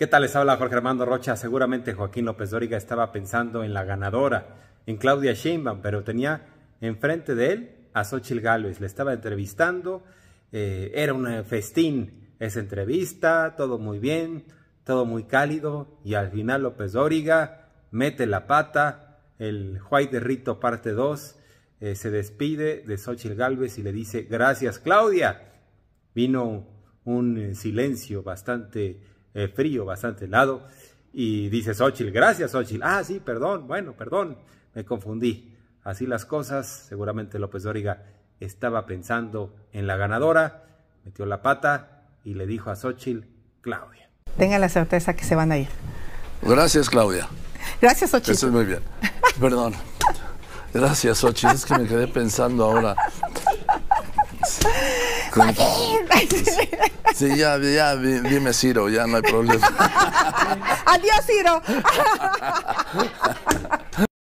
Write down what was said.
¿Qué tal les habla Jorge Armando Rocha? Seguramente Joaquín López Dóriga estaba pensando en la ganadora, en Claudia Sheinbaum, pero tenía enfrente de él a Xochitl Gálvez. Le estaba entrevistando, eh, era un eh, festín esa entrevista, todo muy bien, todo muy cálido, y al final López Dóriga mete la pata, el White de Rito parte 2, eh, se despide de Xochitl Gálvez y le dice, gracias Claudia. Vino un silencio bastante eh, frío, bastante helado. Y dice Xochitl, gracias Xochitl. Ah, sí, perdón, bueno, perdón, me confundí. Así las cosas, seguramente López Dóriga estaba pensando en la ganadora, metió la pata y le dijo a Xochitl, Claudia. Tenga la certeza que se van a ir. Gracias, Claudia. Gracias, Xochitl. Eso es muy bien. Perdón. Gracias, Xochitl. Es que me quedé pensando ahora. Sí, ya, ya, dime Ciro, ya no hay problema. Adiós, Ciro.